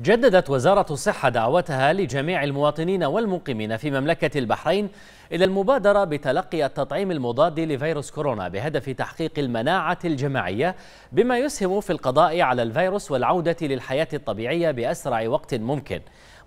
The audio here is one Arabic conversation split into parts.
جددت وزارة الصحة دعوتها لجميع المواطنين والمقيمين في مملكة البحرين إلى المبادرة بتلقي التطعيم المضاد لفيروس كورونا بهدف تحقيق المناعة الجماعية بما يسهم في القضاء على الفيروس والعودة للحياة الطبيعية بأسرع وقت ممكن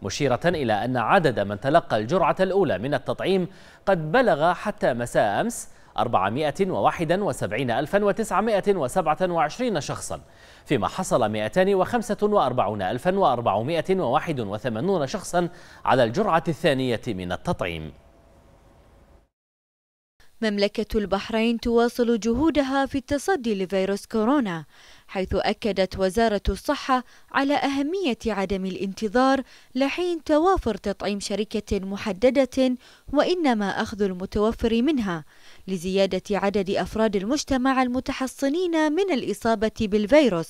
مشيرة إلى أن عدد من تلقى الجرعة الأولى من التطعيم قد بلغ حتى مساء أمس 471927 شخصا فيما حصل 245481 شخصا على الجرعة الثانية من التطعيم مملكة البحرين تواصل جهودها في التصدي لفيروس كورونا حيث أكدت وزارة الصحة على أهمية عدم الانتظار لحين توافر تطعيم شركة محددة وإنما أخذ المتوفر منها لزيادة عدد أفراد المجتمع المتحصنين من الإصابة بالفيروس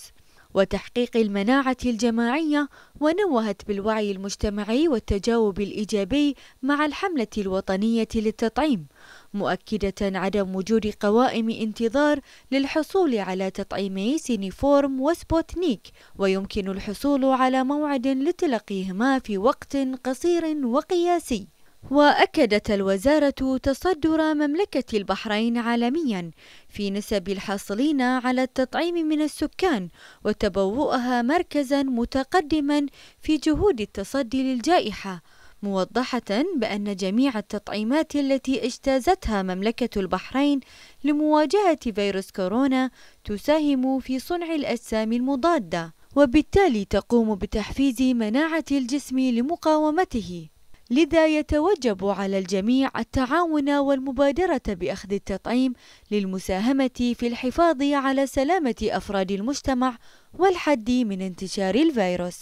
وتحقيق المناعة الجماعية ونوهت بالوعي المجتمعي والتجاوب الإيجابي مع الحملة الوطنية للتطعيم مؤكدة عدم وجود قوائم انتظار للحصول على تطعيمي سينيفورم وسبوتنيك ويمكن الحصول على موعد لتلقيهما في وقت قصير وقياسي وأكدت الوزارة تصدر مملكة البحرين عالميا في نسب الحاصلين على التطعيم من السكان وتبوؤها مركزا متقدما في جهود التصدي للجائحة موضحة بأن جميع التطعيمات التي اجتازتها مملكة البحرين لمواجهة فيروس كورونا تساهم في صنع الأجسام المضادة وبالتالي تقوم بتحفيز مناعة الجسم لمقاومته لذا يتوجب على الجميع التعاون والمبادرة بأخذ التطعيم للمساهمة في الحفاظ على سلامة أفراد المجتمع والحد من انتشار الفيروس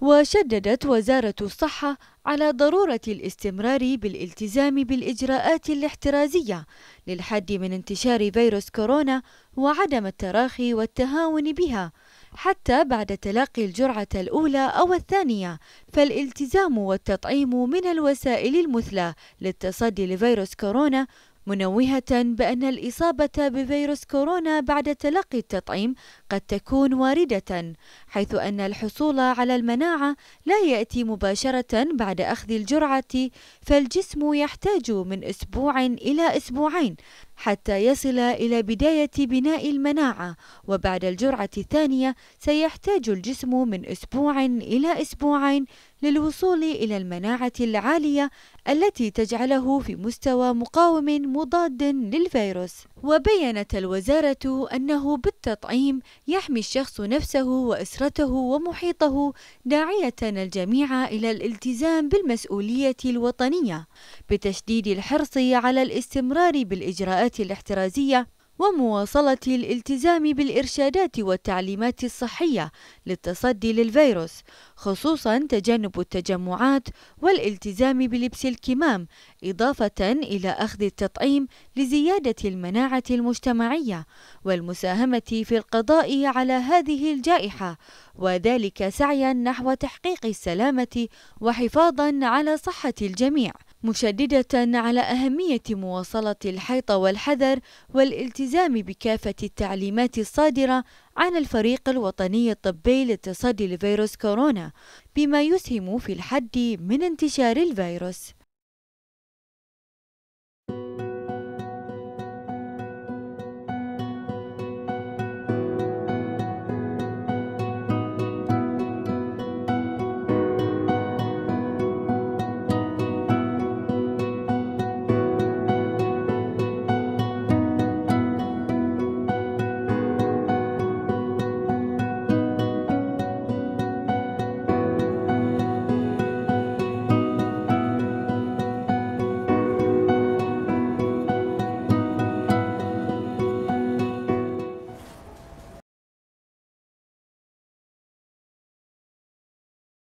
وشددت وزارة الصحة على ضرورة الاستمرار بالالتزام بالإجراءات الاحترازية للحد من انتشار فيروس كورونا وعدم التراخي والتهاون بها حتى بعد تلقي الجرعة الأولى أو الثانية فالالتزام والتطعيم من الوسائل المثلى للتصدي لفيروس كورونا منوهة بأن الإصابة بفيروس كورونا بعد تلقي التطعيم قد تكون واردة، حيث أن الحصول على المناعة لا يأتي مباشرة بعد أخذ الجرعة، فالجسم يحتاج من أسبوع إلى أسبوعين حتى يصل إلى بداية بناء المناعة وبعد الجرعة الثانية سيحتاج الجسم من أسبوع إلى أسبوعين للوصول إلى المناعة العالية التي تجعله في مستوى مقاوم مضاد للفيروس وبينت الوزارة أنه بالتطعيم يحمي الشخص نفسه وأسرته ومحيطه داعية الجميع إلى الالتزام بالمسؤولية الوطنية بتشديد الحرص على الاستمرار بالإجراءات الاحترازية ومواصلة الالتزام بالإرشادات والتعليمات الصحية للتصدي للفيروس خصوصا تجنب التجمعات والالتزام بلبس الكمام إضافة إلى أخذ التطعيم لزيادة المناعة المجتمعية والمساهمة في القضاء على هذه الجائحة وذلك سعيا نحو تحقيق السلامة وحفاظا على صحة الجميع مشددة على أهمية مواصلة الحيطة والحذر والالتزام بكافة التعليمات الصادرة عن الفريق الوطني الطبي للتصدي لفيروس كورونا بما يسهم في الحد من انتشار الفيروس